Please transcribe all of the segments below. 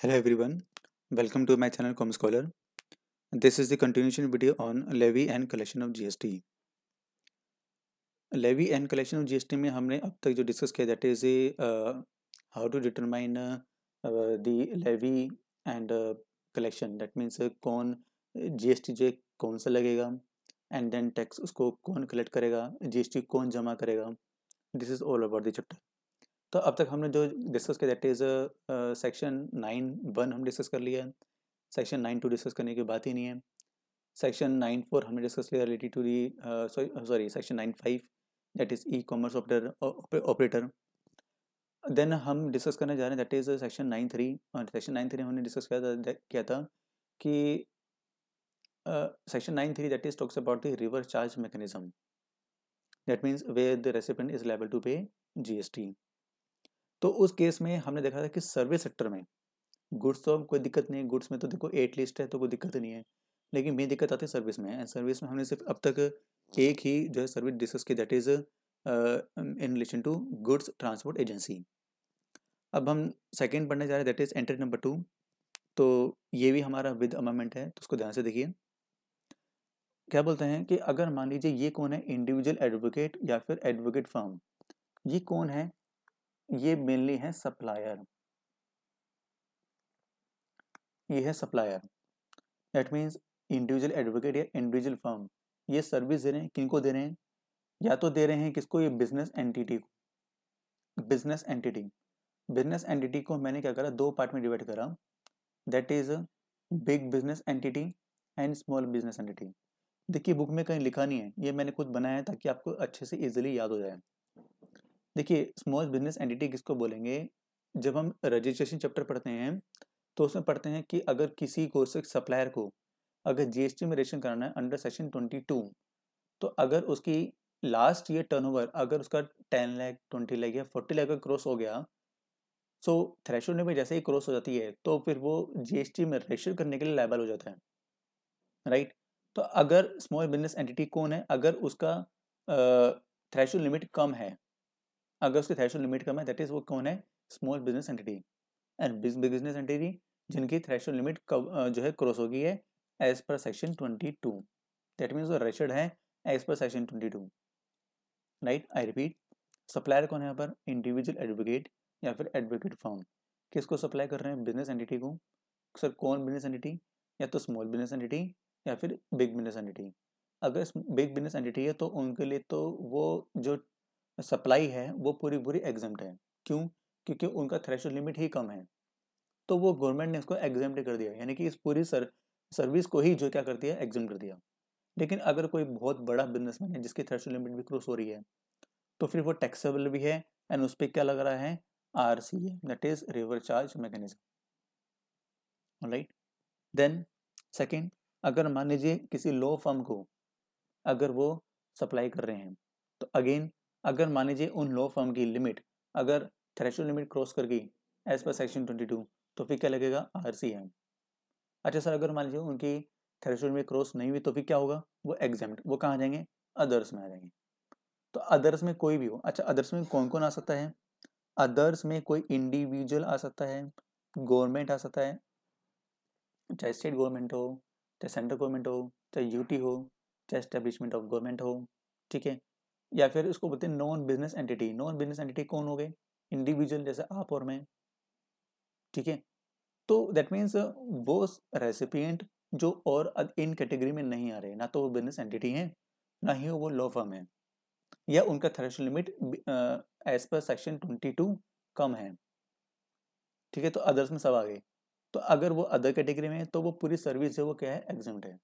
Hello everyone, welcome to my channel Com Scholar. This is the continuation video on levy and collection of GST. Levy and collection of GST में हमने अब तक जो discuss किया that is how to determine the levy and collection that means कौन GST जो कौन सा लगेगा एंड देन टैक्स उसको कौन कलेक्ट करेगा जीएसटी कौन जमा करेगा this is all about the chapter तो अब तक हमने जो डिस्कस किया that is section nine one हम डिस्कस कर लिया है सेक्शन नाइन टू डिस्कस करने की बात ही नहीं है सेक्शन नाइन फोर हमने डिस्कस किया related to the sorry section nine five that is E commerce operator operator then हम डिस्कस करने जा रहे हैं that is section nine three section nine three हमने डिस्कस किया था किया था कि section nine three that is talks about the reverse charge mechanism that means वे the recipient is liable to pay G S T तो उस case में हमने देखा था कि सर्विस सेक्टर में गुड्स तो कोई दिक्कत नहीं है गुड्स में तो देखो एट लिस्ट है तो कोई दिक्कत नहीं है लेकिन मेन दिक्कत आती है सर्विस में एंड सर्विस में हमने सिर्फ अब तक एक ही जो है सर्विस डिस्कस की that is in relation to goods transport agency अब हम सेकेंड पढ़ने जा रहे हैं that is entry number two तो ये भी हमारा विद अमेंट है तो उसको ध्यान से देखिए क्या बोलते हैं कि अगर मान लीजिए ये कौन है इंडिविजुअल एडवोकेट या फिर एडवोकेट फर्म ये कौन है ये मेनली है सप्लायर ये है supplier that means individual advocate या इंडिविजुअल फर्म ये सर्विस दे रहे हैं किनको दे रहे हैं या तो दे रहे हैं किसको ये बिजनेस एंटिटी को बिजनेस एंटिटी बिजनेस एंटिटी को मैंने क्या करा दो पार्ट में डिवाइड करा that is big business entity and small business entity देखिए बुक में कहीं लिखा नहीं है ये मैंने खुद बनाया है ताकि आपको अच्छे से इजिली याद हो जाए देखिए स्मॉल बिजनेस एंटिटी किसको बोलेंगे जब हम रजिस्ट्रेशन चैप्टर पढ़ते हैं तो उसमें पढ़ते हैं कि अगर किसी को सप्लायर को अगर जीएसटी में रजिस्ट्रेशन कराना है अंडर सेक्शन ट्वेंटी टू तो अगर उसकी लास्ट ईयर टर्नओवर अगर उसका टेन लाख ट्वेंटी लाख या फोर्टी लाख का क्रॉस हो गया सो so, ने जैसे ही क्रॉस हो जाती है तो फिर वो जीएसटी में रजिस्टर करने के लिए लाइबल हो जाता है राइट right? तो अगर स्मॉल बिजनेस एंटिटी कौन है अगर उसका थ्रेशो लिमिट कम है अगर उसकी थ्रेशोल्ड लिमिट कम है दैट इज वो कौन है small business entity and business entity जिनकी थ्रेशोल्ड लिमिट जो है क्रॉस होगी है as per section twenty two that means वो रेशड है as per section twenty two right I repeat supplier कौन है यहाँ पर इंडिविजुअल एडवोकेट या फिर एडवोकेट फॉर्म किसको सप्लाई कर रहे हैं बिजनेस एंटिटी को सर कौन बिजनेस एंटिटी या तो स्मॉल बिजनेस एंटिटी या फिर बिग बिजनेस एंटिटी अगर बिग बिजनेस एंटिटी है तो उनके लिए तो वो जो सप्लाई है वो पूरी पूरी एग्जम्ट है क्यों क्योंकि उनका थ्रेश लिमिट ही कम है तो वो गवर्नमेंट ने इसको एग्जम्ट कर दिया यानी कि इस पूरी सर, सर्विस को ही जो क्या करती है एग्जाम कर दिया लेकिन अगर कोई बहुत बड़ा बिजनेसमैन है जिसकी थ्रेश लिमिट भी क्रॉस हो रही है तो फिर वो टैक्सेबल भी है एंड उस पर क्या लग रहा है R C A that is reverse charge mechanism right then second अगर मान लीजिए किसी लो फर्म को अगर वो सप्लाई कर रहे हैं तो अगेन अगर मान लीजिए उन लॉ फर्म की लिमिट अगर थ्रेशोल्ड लिमिट क्रॉस कर गई as per section twenty to तो फिर क्या लगेगा आर सी एम अच्छा सर अगर मान लीजिए उनकी थ्रेशोल्ड में क्रॉस नहीं हुई तो फिर क्या होगा वो एग्जाम वो कहाँ आ जाएंगे अदर्स में आ जाएंगे तो अदर्स में कोई भी हो अच्छा अदर्स में कौन कौन आ सकता है अदर्स में कोई इंडिविजुअल आ सकता है गवर्नमेंट आ सकता है चाहे स्टेट गवर्नमेंट हो चाहे सेंट्रल गवर्नमेंट हो चाहे यूटी हो चाहे स्टेब्लिशमेंट ऑफ गवर्नमेंट हो ठीक है या फिर इसको बोलते हैं non business entity non business entity कौन हो गए इंडिविजुअल जैसे आप और मैं ठीक है तो दैट मीन्स वो रेसिपियंट जो और इन कैटेगरी में नहीं आ रहे ना तो वो बिजनेस एंटिटी हैं ना ही वो लॉ फर्म है या उनका threshold limit as per section twenty two कम है ठीक है तो अदर्स में सब आ गए तो अगर वो अदर कैटेगरी में है तो वो पूरी सर्विस है वो क्या है एग्जाम है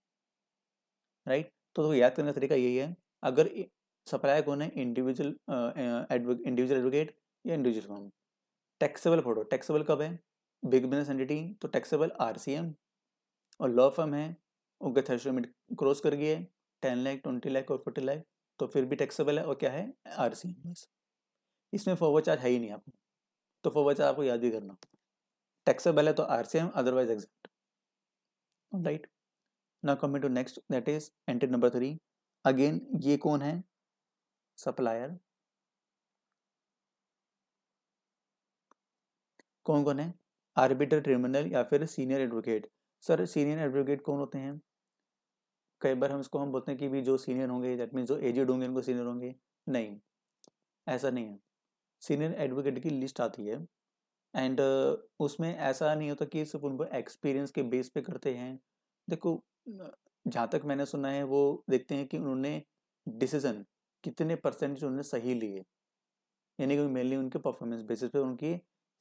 राइट तो, तो याद करने का तरीका यही है अगर सप्लायर कौन है इंडिविजुअल इंडिविजुअल एडवोकेट या इंडिविजुअल फॉर्म टैक्सेबल फोटो टैक्सेबल कब है बिग बिजनेस एंटिटी तो टैक्सेबल आर और लॉ फर्म है उनके थर्ड लिमिट क्रॉस कर गई है टेन लैख ट्वेंटी लैख और फोर्टी लैख तो फिर भी टैक्सेबल है और क्या है आर सी एम बस इसमें फॉरवर्ड चार्ज है ही नहीं आपको तो फॉरवर्ड चार्ज आपको याद भी करना टैक्सेबल है तो R C M otherwise exempt right ना coming to next that is entry number three again ये कौन है सप्लायर कौन कौन है आर्बिटर ट्रिब्यूनल या फिर senior advocate sir senior advocate कौन होते हैं कई बार हम इसको हम बोलते हैं कि भी जो सीनियर होंगे दैट मीन जो एजेड होंगे उनको सीनियर होंगे नहीं ऐसा नहीं है सीनियर एडवोकेट की लिस्ट आती है एंड uh, उसमें ऐसा नहीं होता कि सिर्फ उनको एक्सपीरियंस के बेस पे करते हैं देखो जहाँ तक मैंने सुना है वो देखते हैं कि उन्होंने डिसीजन कितने परसेंटेज उन्होंने सही लिए यानी कि मेनली उनके परफॉर्मेंस बेसिस पे उनकी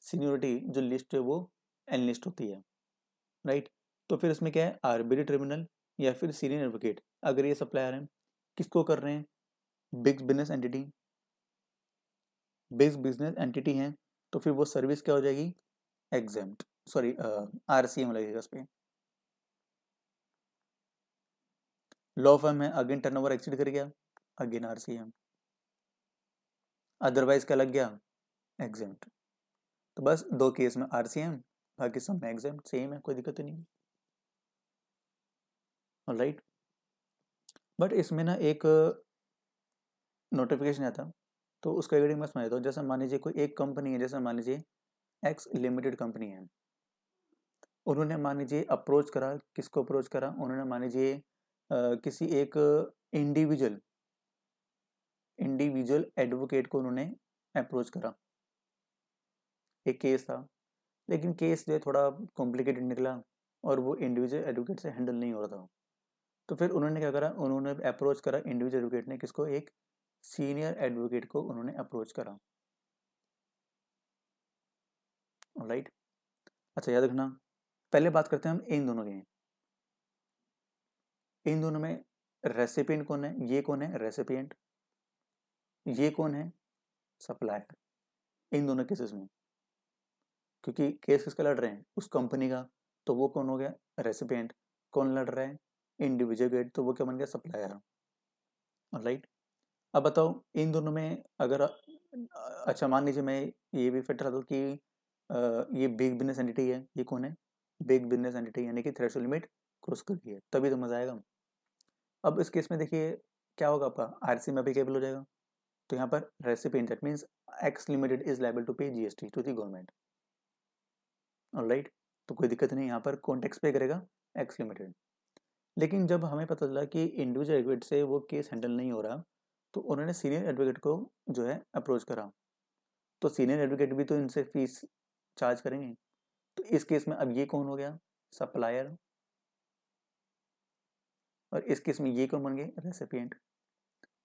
सीनियोरिटी जो लिस्ट है वो एन लिस्ट होती है राइट तो फिर इसमें क्या है आरबीडी ट्रिब्यूनल या फिर सीनियर एडवोकेट अगर ये सप्लायर हैं किसको कर रहे हैं big business entity big business entity हैं तो फिर वो सर्विस क्या हो जाएगी exempt sorry R C M लगेगा उस पर लॉ फर्म है अगेन टर्न ओवर एक्सीड कर गया अगेन आरसीएम अदरवाइज क्या लग गया एग्जाम तो बस दो केस में आरसीएम बाकी सब में एग्जाम सेम है कोई दिक्कत तो नहीं है राइट बट इसमें ना एक नोटिफिकेशन uh, आता तो उसका रिगार्डिंग मैं समझ देता हूँ जैसे मान लीजिए कोई एक कंपनी है जैसे मान लीजिए एक्स लिमिटेड कंपनी है उन्होंने मान लीजिए अप्रोच करा किसको अप्रोच करा उन्होंने मान लीजिए uh, किसी एक इंडिविजुअल uh, इंडिविजुअल एडवोकेट को उन्होंने अप्रोच करा एक केस था लेकिन केस जो है थोड़ा कॉम्प्लिकेटेड निकला और वो इंडिविजुअल एडवोकेट से हैंडल नहीं हो रहा था तो फिर उन्होंने क्या करा उन्होंने अप्रोच करा इंडिविजुअल एडवोकेट ने किसको एक सीनियर एडवोकेट को उन्होंने अप्रोच करा राइट अच्छा याद रखना पहले बात करते हैं हम इन दोनों के इन दोनों में रेसिपियंट कौन है ये कौन है रेसिपियंट ये कौन है सप्लायर इन दोनों केसेस में क्योंकि केस किसका लड़ रहे हैं उस कंपनी का तो वो कौन हो गया रेसिपेंट कौन लड़ रहा है इंडिविजुअल तो वो क्या बन गया सप्लायर राइट अब बताओ इन दोनों में अगर अच्छा मान लीजिए मैं ये भी फिट रहा कि ये बिग बिजनेस एंटिटी है ये कौन है बिग बिजनेस एंटिटी यानी कि थ्रेश लिमिट क्रॉस कर रही है तभी तो मज़ा आएगा अब इस केस में देखिए क्या होगा आपका आर सी में केबल हो जाएगा तो यहाँ पर recipient that means X limited is liable to pay GST to the government right तो कोई दिक्कत नहीं यहाँ पर कौन टैक्स पे करेगा एक्स लिमिटेड लेकिन जब हमें पता चला कि इंडिविजुअल एडवोकेट से वो केस हैंडल नहीं हो रहा तो उन्होंने सीनियर एडवोकेट को जो है अप्रोच करा तो सीनियर एडवोकेट भी तो इनसे फीस चार्ज करेंगे तो इस केस में अब ये कौन हो गया सप्लायर और इस केस में ये कौन बन गए रेसिपियंट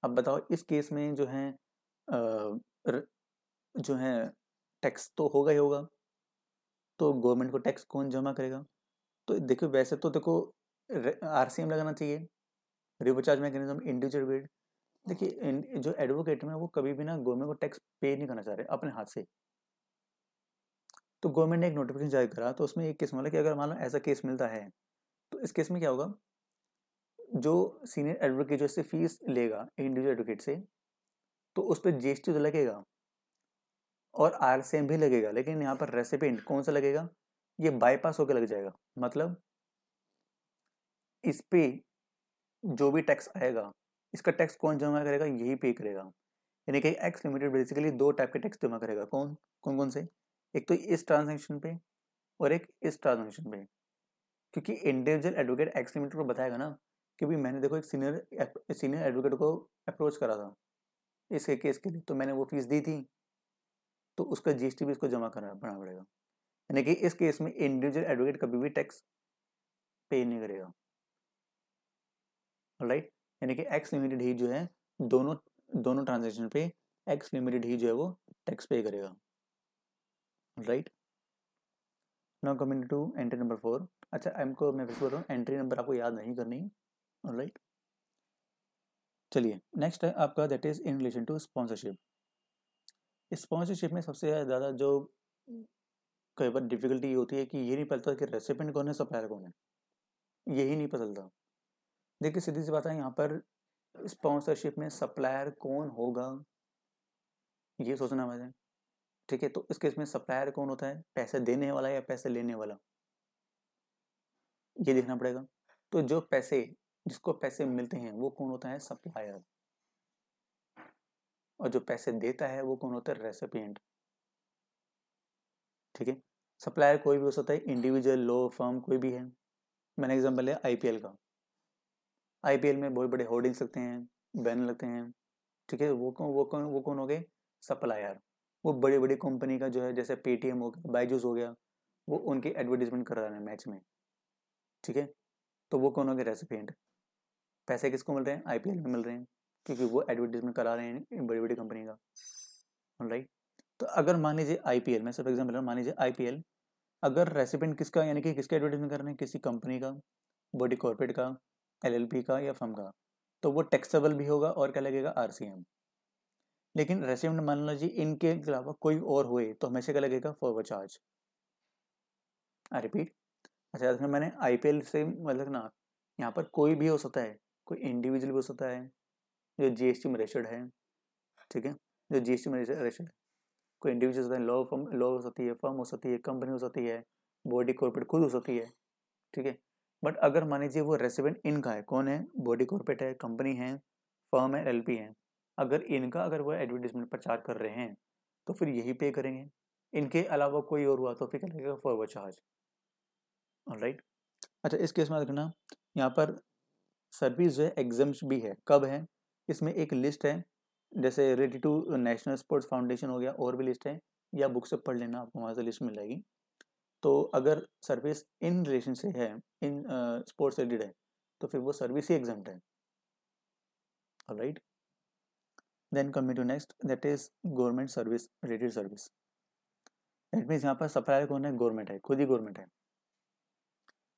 अब बताओ इस केस में जो है जो है टैक्स तो होगा ही होगा तो गवर्नमेंट को टैक्स कौन जमा करेगा तो देखो वैसे तो देखो आर लगाना चाहिए रिवर चार्ज मैकेनिज्म इंडिविजुअल बेड देखिए जो एडवोकेट में वो कभी भी ना गवर्नमेंट को टैक्स पे नहीं करना चाह रहे अपने हाथ से तो गवर्नमेंट ने एक नोटिफिकेशन जारी करा तो उसमें एक केस माना कि अगर मान लो ऐसा केस मिलता है तो इस केस में क्या होगा जो सीनियर एडवोकेट जो इससे फीस लेगा इंडिविजुअल एडवोकेट से तो उस पर टी तो लगेगा और आर भी लगेगा लेकिन यहाँ पर रेसिपेंट कौन सा लगेगा ये बाईपास होकर लग जाएगा मतलब इस पे जो भी टैक्स आएगा इसका टैक्स कौन जमा करेगा यही पे करेगा यानी कि एक्स लिमिटेड बेसिकली दो टाइप के टैक्स जमा करेगा कौन कौन कौन से एक तो इस ट्रांजेक्शन पे और एक इस ट्रांजेक्शन पे क्योंकि इंडिविजुअल एडवोकेट एक्स लिमिटेड को बताएगा ना कि भाई मैंने देखो एक सीनियर सीनियर एडवोकेट को अप्रोच करा था इस केस के लिए तो मैंने वो फीस दी थी तो उसका जीएसटी भी इसको जमा करना बना पड़ेगा यानी कि इस केस में इंडिविजुअल एडवोकेट कभी भी टैक्स पे नहीं करेगा राइट यानी कि एक्स लिमिटेड ही जो है दोनों दोनों ट्रांजेक्शन पे एक्स लिमिटेड ही जो है वो टैक्स पे करेगा right now coming to entry number four अच्छा एम को मैं फिर बोल रहा हूँ एंट्री नंबर आपको याद नहीं करनी राइट चलिए नेक्स्ट है आपका that is in relation to sponsorship sponsorship में सबसे ज़्यादा जो कई बार डिफिकल्टी होती है कि ये नहीं पता कि रेसिपेंट कौन है सप्लायर कौन है यही नहीं पता चलता देखिए सीधी सी बात है यहाँ पर स्पॉन्सरशिप में सप्लायर कौन होगा ये सोचना मैं ठीक है तो इस केस में सप्लायर कौन होता है पैसे देने वाला या पैसे लेने वाला ये देखना पड़ेगा तो जो पैसे जिसको पैसे मिलते हैं वो कौन होता है सप्लायर और जो पैसे देता है वो कौन होता है रेसिपियंट ठीक है सप्लायर कोई भी हो सकता है इंडिविजुअल लो फर्म कोई भी है मैंने एग्जांपल है आईपीएल का आईपीएल में बहुत बड़े होर्डिंग्स लगते हैं बैनर लगते हैं ठीक है वो कौन वो कौन वो कौन हो गए सप्लायर वो बड़ी बड़ी कंपनी का जो है जैसे पेटीएम हो गया बाईजूस हो गया वो उनकी एडवर्टीजमेंट कर रहा है मैच में ठीक है तो वो कौन हो गए रेसिपियंट पैसे किसको मिल रहे हैं आईपीएल में मिल रहे हैं क्योंकि वो एडवर्टीजमेंट करा रहे हैं बड़ी बड़ी कंपनी का राइट तो अगर मान लीजिए आईपीएल मैं सिर्फ एग्जाम्पल मान लीजिए आईपीएल अगर रेसिपेंट किसका यानी कि किसका एडवर्टीजमेंट कर रहे हैं किसी कंपनी का बॉडी कॉर्पोरेट का एलएलपी का या फर्म का तो वो टैक्सेबल भी होगा और क्या लगेगा आरसीएम लेकिन रेसिपेंट मान लो जी इनके अलावा कोई और हुए तो हमेशा क्या लगेगा फॉरवर्ड चार्ज आई रिपीट अच्छा मैंने आईपीएल से मतलब ना यहाँ पर कोई भी हो सकता है कोई इंडिविजुअल भी हो सकता है जो जीएसटी में रजिस्टर्ड है ठीक है जो जीएसटी में रजिस्टर्ड कोई इंडिविजुअल होता है लॉ फर्म लॉ हो सकती है फर्म हो सकती है कंपनी हो सकती है बॉडी कॉर्पोरेट खुद हो सकती है ठीक है बट अगर मान लीजिए वो रेसिडेंट इनका है कौन है बॉडी कॉर्पोरेट है कंपनी है फर्म है एल है अगर इनका अगर वो एडवर्टीजमेंट प्रचार कर रहे हैं तो फिर यही पे करेंगे इनके अलावा कोई और हुआ तो फिर क्या लगेगा फॉरवर्ड चार्ज राइट अच्छा इस केस में देखना यहाँ पर सर्विस जो है एग्जाम भी है कब है इसमें एक लिस्ट है जैसे ready to national sports foundation हो गया और भी लिस्ट है या बुक से पढ़ लेना आपको वहाँ से लिस्ट मिल जाएगी तो अगर सर्विस इन रिलेशन से है इन स्पोर्ट्स रिलेटेड है तो फिर वो सर्विस ही एग्जाम है right then coming to next that is government service related service that means यहाँ पर सप्लायर कौन है गवर्नमेंट है खुद ही गवर्नमेंट है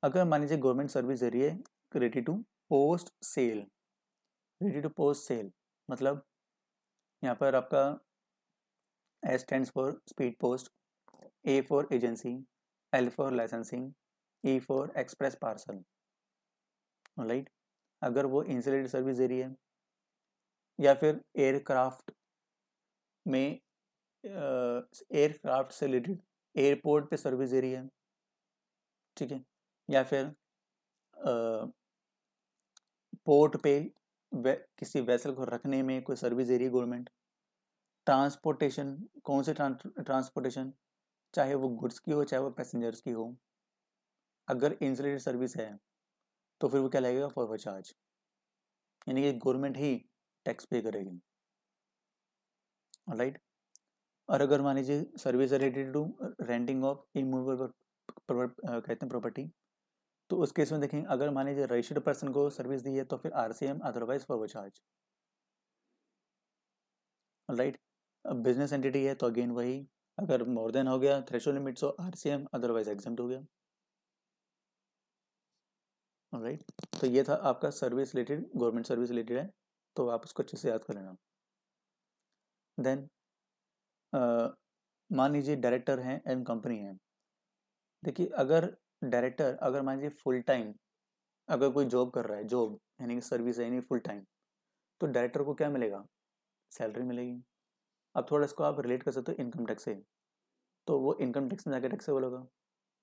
अगर मान लीजिए गवर्नमेंट सर्विस जरिए ready to post sale ready to post sale मतलब यहाँ पर आपका S stands for speed post A for agency L for licensing E for express parcel right अगर वो इंसुलेटेड सर्विस दे रही है या फिर एयरक्राफ्ट में एयरक्राफ्ट से रिलेटेड एयरपोर्ट पे सर्विस दे रही है ठीक है या फिर पोर्ट पे वे, किसी वेसल को रखने में कोई सर्विस एरिया गवर्नमेंट ट्रांसपोर्टेशन कौन से ट्रांसपोर्टेशन चाहे वो गुड्स की हो चाहे वो पैसेंजर्स की हो अगर इंसुलेटेड सर्विस है तो फिर वो क्या लगेगा फॉर चार्ज यानी कि गवर्नमेंट ही टैक्स पे करेगी राइट और अगर मान लीजिए service related to renting of immovable कहते हैं प्रॉपर्टी तो उस केस में देखेंगे अगर मान लीजिए रजिस्टर्ड पर्सन को सर्विस दी है तो फिर R C M otherwise for वो चार्ज राइट बिजनेस एंटिटी है तो अगेन वही अगर मोर देन हो गया threshold limit so R C M otherwise exempt हो गया राइट right. तो ये था आपका service related government service related है तो आप उसको अच्छे से याद कर लेना देन मान लीजिए डायरेक्टर हैं एंड कंपनी है देखिए अगर डायरेक्टर अगर मान लीजिए फुल टाइम अगर कोई जॉब कर रहा है जॉब यानी कि सर्विस है यानी फुल टाइम तो डायरेक्टर को क्या मिलेगा सैलरी मिलेगी अब थोड़ा इसको आप रिलेट कर सकते हो इनकम टैक्स से तो वो इनकम टैक्स में जाकर टैक्सेबल होगा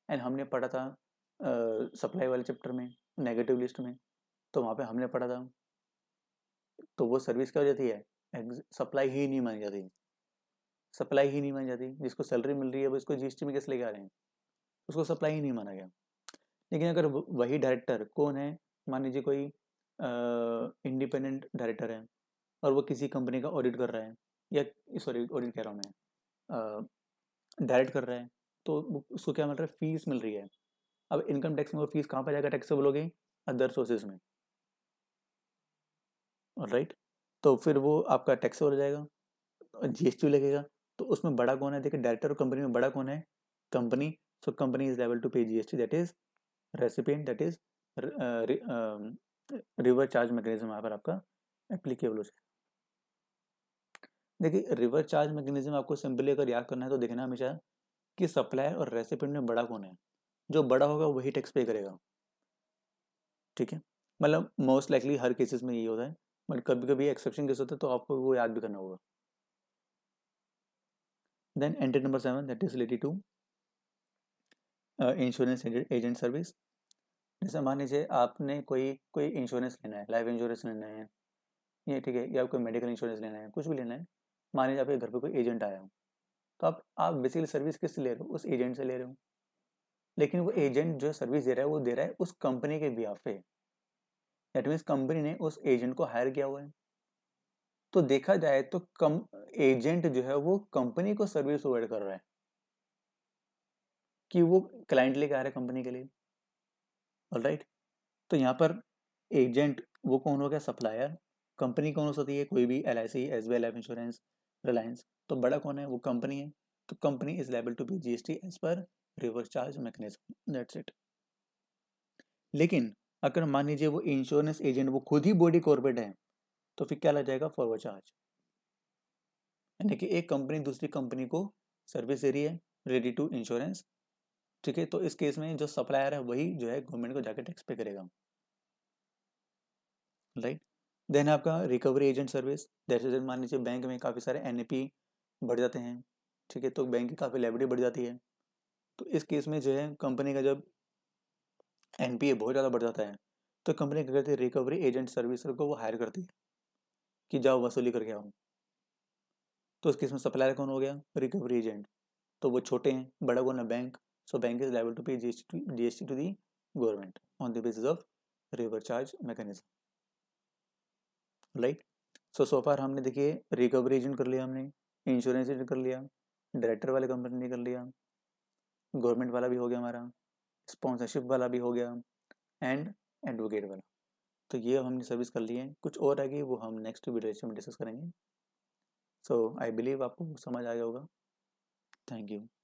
एंड हमने पढ़ा था सप्लाई वाले चैप्टर में नेगेटिव लिस्ट में तो वहाँ पे हमने पढ़ा था तो वो सर्विस क्या हो जाती है सप्लाई ही नहीं मानी जाती सप्लाई ही नहीं मानी जाती जिसको सैलरी मिल रही है वो इसको जीएसटी में कैसे लेके आ रहे हैं उसको सप्लाई ही नहीं माना गया लेकिन अगर वही डायरेक्टर कौन है मान लीजिए कोई इंडिपेंडेंट डायरेक्टर है और वो किसी कंपनी का ऑडिट कर रहा है या सॉरी ऑडिट कह रहा हूँ मैं डायरेक्ट कर रहा है तो उसको क्या मिल रहा है फीस मिल रही है अब इनकम टैक्स में वो फीस कहाँ पर जाएगा टैक्सेबल हो गई अदर सोर्सेज में राइट तो फिर वो आपका टैक्स हो जाएगा जीएसटी लगेगा तो उसमें बड़ा कौन है देखिए डायरेक्टर और कंपनी में बड़ा कौन है company so company is liable to pay gst that is recipient that is uh, re, um, reverse charge mechanism यहाँ पर आपका हो जाएगा देखिए रिवर चार्ज मैकेनिज्म आपको सिंपली अगर याद करना है तो देखना हमेशा कि सप्लायर और रेसिपेंट में बड़ा कौन है जो बड़ा होगा वही टैक्स पे करेगा ठीक है मतलब मोस्ट लाइकली हर केसेस में यही होता है बट कभी कभी एक्सेप्शन केस होता है तो आपको वो याद भी करना होगा then entry number seven that is related to insurance agent service जैसे मान लीजिए आपने कोई कोई इंश्योरेंस लेना है लाइफ इंश्योरेंस लेना है ये ठीक है या कोई मेडिकल इंश्योरेंस लेना है कुछ भी लेना है मान लीजिए आपके घर पर कोई एजेंट आया हो तो आप आप बेसिकली सर्विस किससे ले रहे हो उस एजेंट से ले रहे हो लेकिन वो एजेंट जो सर्विस दे रहा है वो दे रहा है उस कंपनी के बिहाफ पे दैट मीन्स कंपनी ने उस एजेंट को हायर किया हुआ है तो देखा जाए तो कम एजेंट जो है वो कंपनी को सर्विस प्रोवाइड कर रहा है कि वो क्लाइंट लेके आ रहे कंपनी के लिए ऑल राइट तो यहाँ पर एजेंट वो कौन हो गया सप्लायर कंपनी कौन हो सकती है कोई भी L I C S B life insurance Reliance तो बड़ा कौन है वो कंपनी है तो company is liable to be G S T as per reverse charge mechanism it लेकिन अगर मान लीजिए वो इंश्योरेंस एजेंट वो खुद ही बॉडी कॉर्पोरेट है तो फिर क्या लग जाएगा फॉरवर्ड चार्ज यानी कि एक कंपनी दूसरी कंपनी को सर्विस दे रही है रेडी टू इंश्योरेंस ठीक है तो इस केस में जो सप्लायर है वही जो है गवर्नमेंट को जाकर टैक्स पे करेगा राइट देन आपका रिकवरी एजेंट सर्विस जैसे मान लीजिए बैंक में काफ़ी सारे एन बढ़ जाते हैं ठीक है तो बैंक की काफ़ी लाइब्रेरी बढ़ जाती है तो इस केस में जो है कंपनी का जब एन बहुत ज़्यादा बढ़ जाता है तो कंपनी क्या करती है रिकवरी एजेंट सर्विस को वो हायर करती है कि जाओ वसूली करके आओ तो उस केस में सप्लायर कौन हो गया रिकवरी एजेंट तो वो छोटे हैं बड़ा कौन है bank So bank is liable to pay GST to, GST to the government on the basis of reverse charge mechanism. Right so so far हमने देखिए रिकवरी एजेंट कर लिया हमने इंश्योरेंस एजेंट कर लिया डायरेक्टर वाले कंपनी ने कर लिया गवर्नमेंट वाला भी हो गया हमारा स्पॉन्सरशिप वाला भी हो गया एंड एडवोकेट वाला तो ये हमने सर्विस कर लिए हैं कुछ और आगे वो हम नेक्स्ट वीडियो में डिस्कस करेंगे सो आई बिलीव आपको समझ आ गया होगा थैंक यू